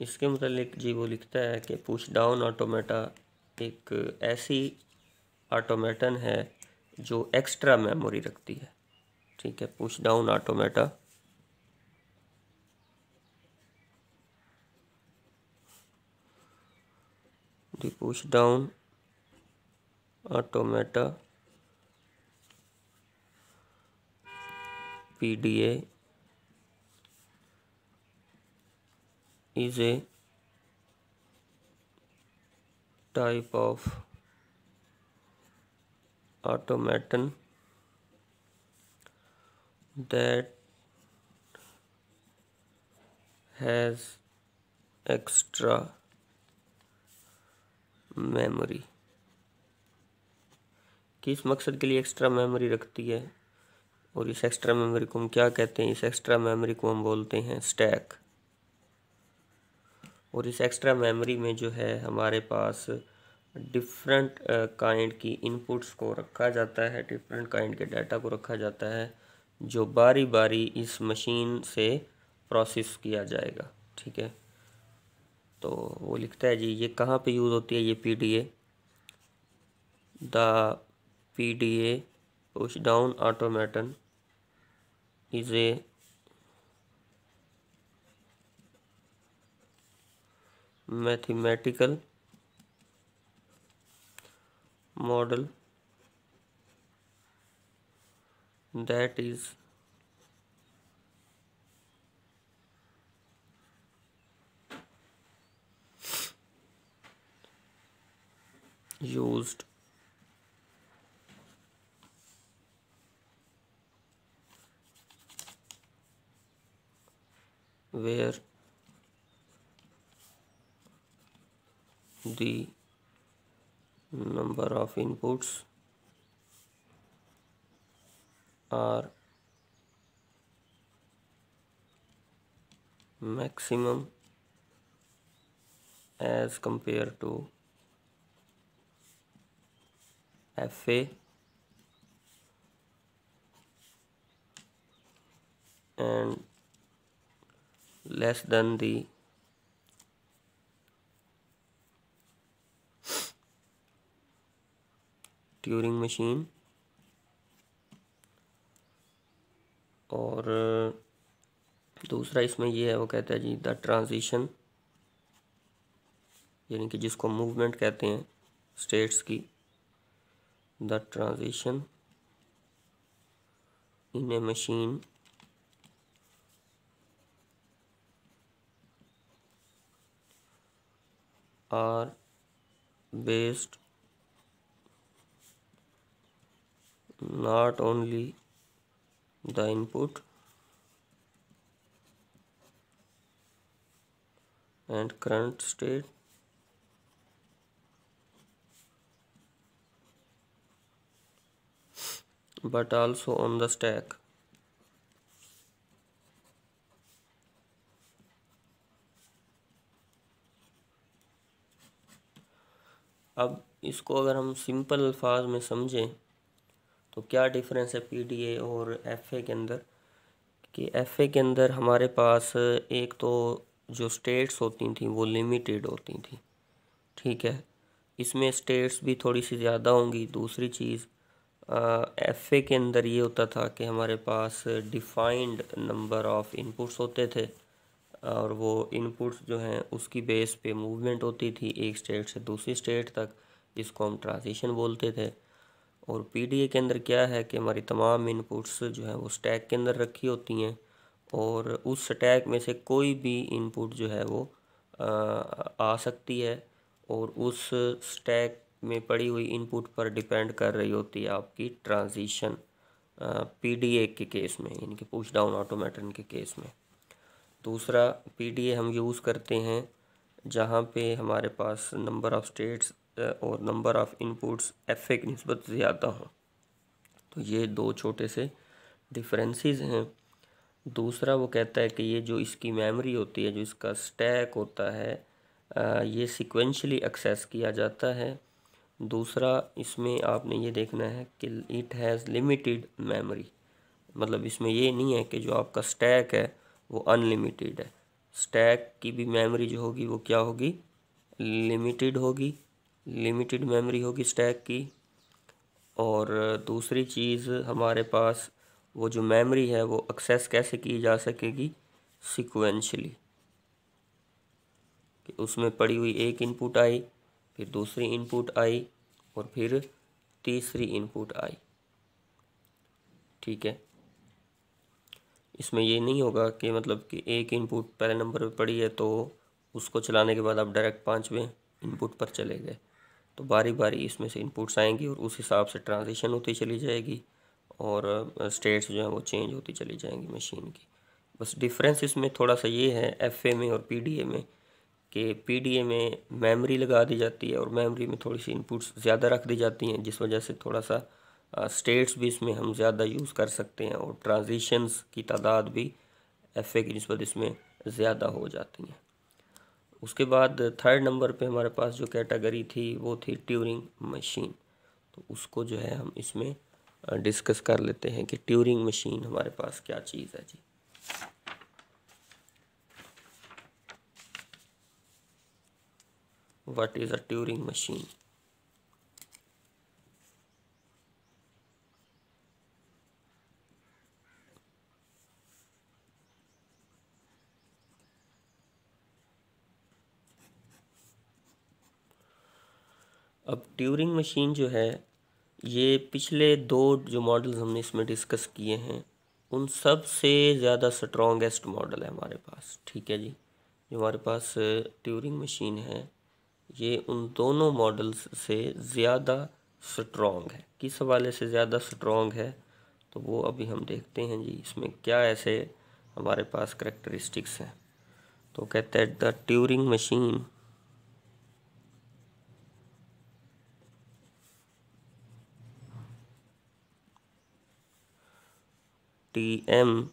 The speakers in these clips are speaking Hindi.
इसके मतलब जी वो लिखता है कि पुश डाउन ऑटोमेटा एक ऐसी ऑटोमेटन है जो एक्स्ट्रा मेमोरी रखती है ठीक है push down automata down automata P D A is a type of automaton that has extra memory किस मकसद के लिए एक्स्ट्रा मेमोरी रखती है और इस एक्स्ट्रा मेमोरी को हम क्या कहते हैं इस एक्स्ट्रा मेमोरी को हम बोलते हैं स्टैक और इस एक्स्ट्रा मेमोरी में जो है हमारे पास डिफरेंट काइंड की इनपुट्स को रखा जाता है डिफरेंट काइंड के डाटा को रखा जाता है जो बारी बारी इस मशीन से प्रोसेस किया जाएगा ठीक है तो वो लिखता है जी ये कहाँ पे यूज़ होती है ये P D A the P D A push down automaton is a mathematical model that is used where the number of inputs are maximum as compared to FA and less than the Turing machine और दूसरा इसमें ये है वो कहता है जी द ट्रांजिशन यानी कि जिसको मूवमेंट कहते हैं स्टेट्स की the transition in a machine are based not only the input and current state but also on the stack अब इसको अगर हम सिंपल अल्फाज में समझें तो क्या डिफरेंस है ए और ए के अंदर कि ए के अंदर हमारे पास एक तो जो स्टेट्स होती थी वो लिमिटेड होती थी ठीक है इसमें स्टेट्स भी थोड़ी सी ज़्यादा होंगी दूसरी चीज़ एफ ए के अंदर ये होता था कि हमारे पास डिफाइंड नंबर ऑफ़ इनपुट्स होते थे और वो इनपुट्स जो हैं उसकी बेस पे मूवमेंट होती थी एक स्टेट से दूसरी स्टेट तक जिसको हम ट्रांजिशन बोलते थे और पी के अंदर क्या है कि हमारी तमाम इनपुट्स जो है वो स्टैक के अंदर रखी होती हैं और उस स्टैक में से कोई भी इनपुट जो है वो आ सकती है और उस स्टैक में पड़ी हुई इनपुट पर डिपेंड कर रही होती है आपकी ट्रांजिशन पी डी ए के केस में यानी कि पुश डाउन ऑटोमेटन के केस में दूसरा पी डी ए हम यूज़ करते हैं जहाँ पे हमारे पास नंबर ऑफ स्टेट्स और number of inputs F A की नस्बत ज़्यादा हों तो ये दो छोटे से डिफरेंसेस हैं दूसरा वो कहता है कि ये जो इसकी मेमोरी होती है जो इसका स्टैक होता है ये सिक्वेंशली एक्सेस किया जाता है दूसरा इसमें आपने ये देखना है कि इट हैज़ लिमिटेड मेमोरी मतलब इसमें ये नहीं है कि जो आपका स्टैक है वो अनलिमिटेड है स्टैक की भी मेमोरी जो होगी वो क्या होगी लिमिटेड होगी लिमिटेड मेमोरी होगी स्टैक की और दूसरी चीज़ हमारे पास वो जो मेमोरी है वो एक्सेस कैसे की जा सकेगी सिक्वेंशली कि उसमें पड़ी हुई एक इनपुट आई फिर दूसरी इनपुट आई और फिर तीसरी इनपुट आई ठीक है इसमें ये नहीं होगा कि मतलब कि एक इनपुट पहले नंबर पे पड़ी है तो उसको चलाने के बाद आप डायरेक्ट पाँचवें इनपुट पर चले गए तो बारी बारी इसमें से इनपुट्स आएंगी और उस हिसाब से ट्रांजिशन होती चली जाएगी और स्टेट्स जो हैं वो चेंज होती चली जाएंगी मशीन की बस डिफरेंस इसमें थोड़ा सा ये है एफ में और पी में कि पी में मेमोरी लगा दी जाती है और मेमोरी में थोड़ी सी इनपुट्स ज़्यादा रख दी जाती हैं जिस वजह से थोड़ा सा स्टेट्स भी इसमें हम ज़्यादा यूज़ कर सकते हैं और ट्रांजिशंस की तादाद भी एफ ए की नस्बत इसमें ज़्यादा हो जाती हैं उसके बाद थर्ड नंबर पे हमारे पास जो कैटेगरी थी वो थी ट्यूरिंग मशीन तो उसको जो है हम इसमें डिस्कस कर लेते हैं कि ट्यूरिंग मशीन हमारे पास क्या चीज़ है जी what is a Turing machine अब ट्यूरिंग मशीन जो है ये पिछले दो जो मॉडल्स हमने इसमें डिस्कस किए हैं उन सब से ज़्यादा स्ट्रॉन्गेस्ट मॉडल है हमारे पास ठीक है जी जो हमारे पास ट्यूरिंग मशीन है ये उन दोनों मॉडल्स से ज़्यादा स्ट्रॉन्ग है किस हवाले से ज़्यादा स्ट्रॉन्ग है तो वो अभी हम देखते हैं जी इसमें क्या ऐसे हमारे पास करेक्टरिस्टिक्स हैं तो कहते हैं the Turing machine Tm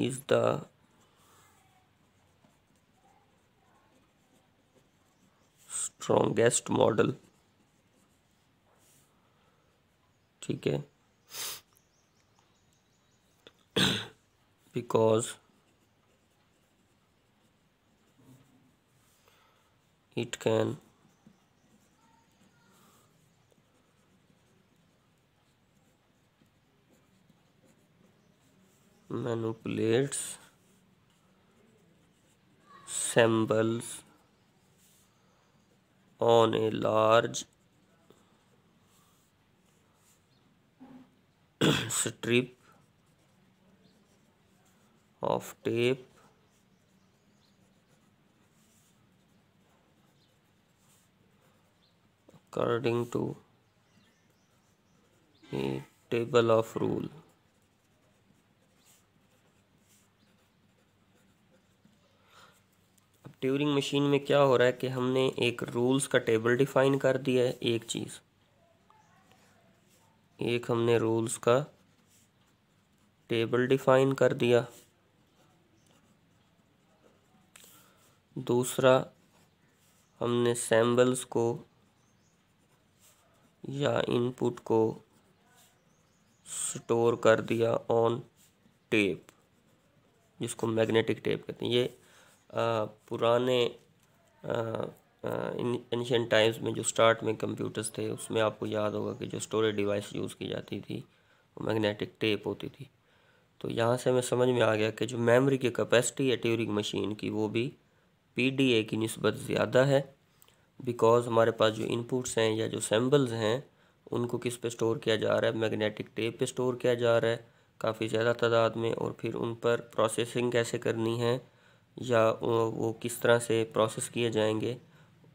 is the strongest model ठीक है because it can manipulates symbols on a large strip of tape according to a table of rule Turing machine में क्या हो रहा है कि हमने एक रूल्स का टेबल डिफाइन कर दिया है एक चीज़ एक हमने रूल्स का टेबल डिफाइन कर दिया दूसरा हमने सैम्बल्स को या इनपुट को स्टोर कर दिया ऑन टेप जिसको मैग्नेटिक टेप कहते हैं ये पुराने एनशियन टाइम्स में जो स्टार्ट में कंप्यूटर्स थे उसमें आपको याद होगा कि जो स्टोरेज डिवाइस यूज़ की जाती थी वो मैग्नेटिक टेप होती थी तो यहाँ से हमें समझ में आ गया कि जो मेमोरी की कैपेसिटी है ट्यूरिंग मशीन की वो भी पी की नस्बत ज़्यादा है बिकॉज हमारे पास जो इनपुट्स हैं या जो सैम्बल्स हैं उनको किस पे स्टोर किया जा रहा है मैग्नेटिक टेप पे स्टोर किया जा रहा है काफ़ी ज़्यादा तादाद में और फिर उन पर प्रोसेसिंग कैसे करनी है या वो किस तरह से प्रोसेस किए जाएंगे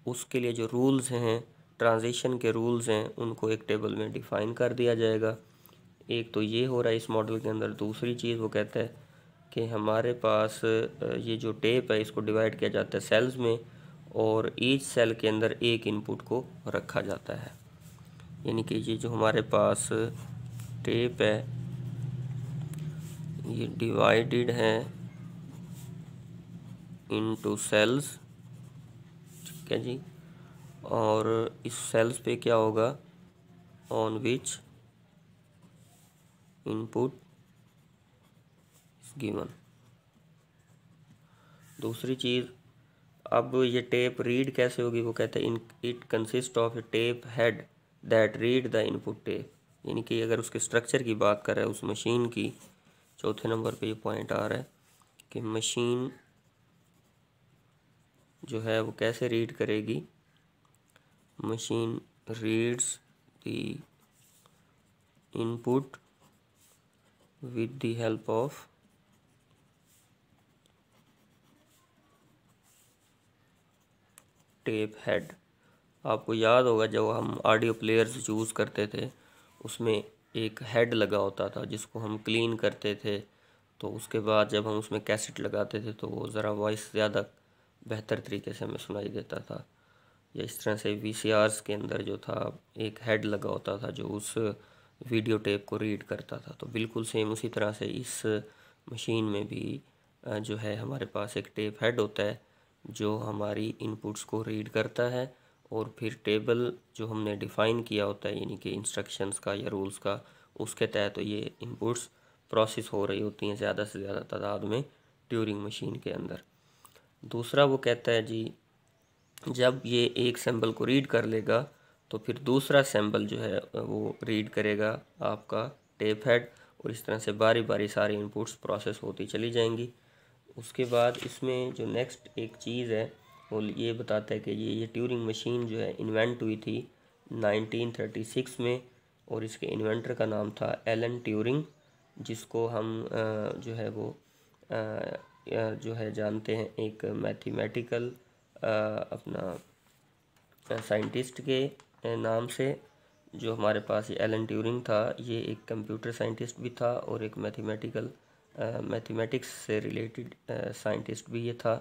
उसके लिए जो रूल्स हैं ट्रांजिशन के रूल्स हैं उनको एक टेबल में डिफ़ाइन कर दिया जाएगा एक तो ये हो रहा है इस मॉडल के अंदर दूसरी चीज़ वो कहता है कि हमारे पास ये जो टेप है इसको डिवाइड किया जाता है सेल्स में और ईच सेल के अंदर एक इनपुट को रखा जाता है यानी कि ये जो हमारे पास टेप है ये डिवाइडेड है इनटू सेल्स ठीक है जी और इस सेल्स पे क्या होगा ऑन विच इनपुट गिवन दूसरी चीज़ अब ये टेप रीड कैसे होगी वो कहते हैं in it consist of a tape head that read the input tape यानी कि अगर उसके स्ट्रक्चर की बात करें उस मशीन की चौथे नंबर पे ये पॉइंट आ रहा है कि मशीन जो है वो कैसे रीड करेगी machine reads the input with the help of tape head आपको याद होगा जब हम ऑडियो प्लेयर्स चूज़ करते थे उसमें एक हेड लगा होता था जिसको हम क्लीन करते थे तो उसके बाद जब हम उसमें कैसेट लगाते थे तो वो ज़रा वॉइस ज़्यादा बेहतर तरीके से हमें सुनाई देता था या इस तरह से वी के अंदर जो था एक हेड लगा होता था जो उस वीडियो टेप को रीड करता था तो बिल्कुल सेम उसी तरह से इस मशीन में भी जो है हमारे पास एक टेप हेड होता है जो हमारी इनपुट्स को रीड करता है और फिर टेबल जो हमने डिफ़ाइन किया होता है यानी कि इंस्ट्रक्शंस का या रूल्स का उसके तहत तो ये इनपुट्स प्रोसेस हो रही होती हैं ज़्यादा से ज़्यादा तादाद में ट्यूरिंग मशीन के अंदर दूसरा वो कहता है जी जब ये एक सैम्बल को रीड कर लेगा तो फिर दूसरा सैम्बल जो है वो रीड करेगा आपका टेप हेड और इस तरह से बारी बारी सारे इनपुट्स प्रोसेस होती चली जाएंगी उसके बाद इसमें जो नेक्स्ट एक चीज़ है वो ये बताता है कि ये ये ट्यूरिंग मशीन जो है इन्वेंट हुई थी 1936 में और इसके इन्वेंटर का नाम था एलन ट्यूरिंग जिसको हम जो है वो जो है जानते हैं एक मैथमेटिकल अपना साइंटिस्ट के नाम से जो हमारे पास एलन ट्यूरिंग था ये एक कंप्यूटर साइंटिस्ट भी था और एक मैथमेटिकल मैथमेटिक्स से रिलेटेड साइंटिस्ट भी ये था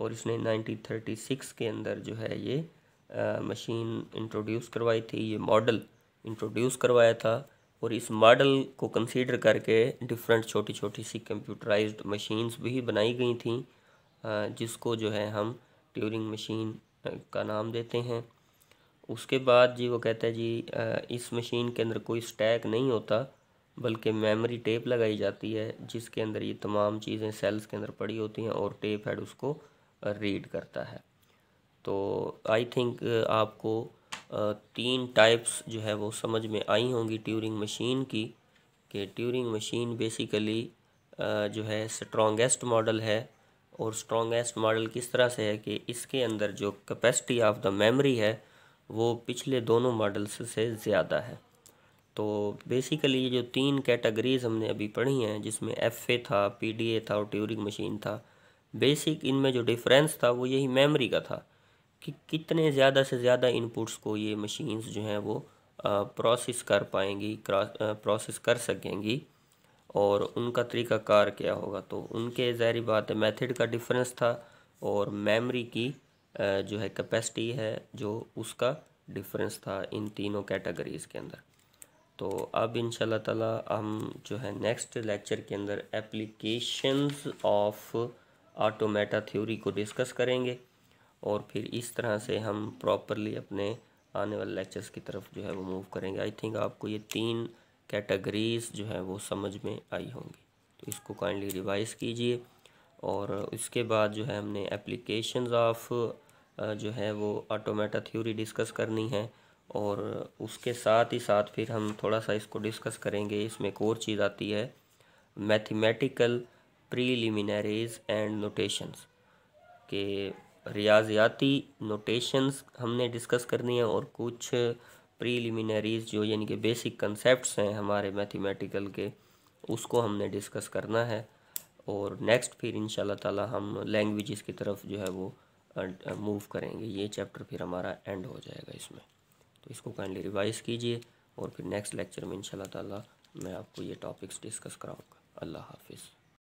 और इसने 1936 के अंदर जो है ये मशीन इंट्रोड्यूस करवाई थी ये मॉडल इंट्रोड्यूस करवाया था और इस मॉडल को कंसीडर करके डिफरेंट छोटी छोटी सी कंप्यूटराइज्ड मशीन्स भी बनाई गई थी जिसको जो है हम ट्यूरिंग मशीन का नाम देते हैं उसके बाद जी वो कहता है जी इस मशीन के अंदर कोई स्टैक नहीं होता बल्कि मेमोरी टेप लगाई जाती है जिसके अंदर ये तमाम चीज़ें सेल्स के अंदर पड़ी होती हैं और टेप हेड उसको रीड करता है तो आई थिंक आपको तीन टाइप्स जो है वो समझ में आई होंगी ट्यूरिंग मशीन की कि ट्यूरिंग मशीन बेसिकली जो है स्ट्रॉन्गेस्ट मॉडल है और स्ट्रॉन्गेस्ट मॉडल किस तरह से है कि इसके अंदर जो कैपेसिटी ऑफ द मेमोरी है वो पिछले दोनों मॉडल्स से ज़्यादा है तो बेसिकली ये जो तीन कैटेगरीज़ हमने अभी पढ़ी हैं जिसमें एफ ए था पी डी ए था और ट्यूरिंग मशीन था बेसिक इनमें जो डिफरेंस था वो यही मेमोरी का था कि कितने ज़्यादा से ज़्यादा इनपुट्स को ये मशीन्स जो हैं वो प्रोसेस कर पाएंगी प्रोसेस कर सकेंगी और उनका कार क्या होगा तो उनके ज़ाहरी बात है मेथड का डिफरेंस था और मेमोरी की जो है कैपेसिटी है जो उसका डिफरेंस था इन तीनों कैटेगरीज़ के अंदर तो अब इन ताला हम जो है नेक्स्ट लेक्चर के अंदर एप्लीकेशंस ऑफ ऑटोमेटा थ्योरी को डिस्कस करेंगे और फिर इस तरह से हम प्रॉपरली अपने आने वाले लेक्चर्स की तरफ जो है वो मूव करेंगे आई थिंक आपको ये तीन कैटेगरीज जो है वो समझ में आई होंगी तो इसको काइंडली रिवाइज़ कीजिए और इसके बाद जो है हमने एप्लीकेशन ऑफ जो है वो ऑटोमेटा थ्योरी डिस्कस करनी है और उसके साथ ही साथ फिर हम थोड़ा सा इसको डिस्कस करेंगे इसमें एक और चीज़ आती है मैथमेटिकल प्रीलिमिनरीज एंड नोटेशंस के रियाजियाती नोटेशंस हमने डिस्कस करनी है और कुछ प्रीलिमिनरीज जो यानी कि बेसिक कंसेप्ट हैं हमारे मैथमेटिकल के उसको हमने डिस्कस करना है और नेक्स्ट फिर इन ताला हम लैंग्वेजेस की तरफ जो है वो मूव अं, अं, करेंगे ये चैप्टर फिर हमारा एंड हो जाएगा इसमें तो इसको काइंडली रिवाइज कीजिए और फिर नेक्स्ट लेक्चर में इन ताला मैं आपको ये टॉपिक्स डिस्कस कराऊँगा अल्लाह हाफिज़